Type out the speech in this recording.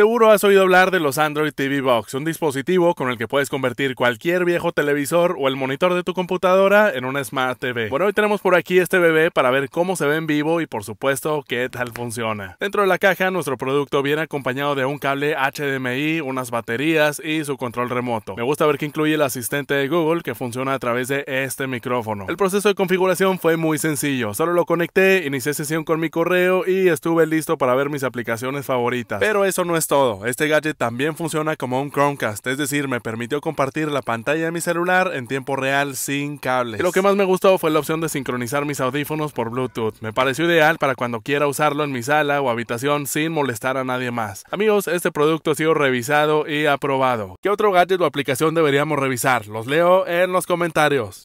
Seguro has oído hablar de los Android TV Box, un dispositivo con el que puedes convertir cualquier viejo televisor o el monitor de tu computadora en una Smart TV. Bueno, hoy tenemos por aquí este bebé para ver cómo se ve en vivo y por supuesto qué tal funciona. Dentro de la caja nuestro producto viene acompañado de un cable HDMI, unas baterías y su control remoto. Me gusta ver que incluye el asistente de Google que funciona a través de este micrófono. El proceso de configuración fue muy sencillo, solo lo conecté, inicié sesión con mi correo y estuve listo para ver mis aplicaciones favoritas. Pero eso no es todo, este gadget también funciona como un Chromecast, es decir, me permitió compartir la pantalla de mi celular en tiempo real sin cables. Y lo que más me gustó fue la opción de sincronizar mis audífonos por Bluetooth, me pareció ideal para cuando quiera usarlo en mi sala o habitación sin molestar a nadie más. Amigos, este producto ha sido revisado y aprobado. ¿Qué otro gadget o aplicación deberíamos revisar? Los leo en los comentarios.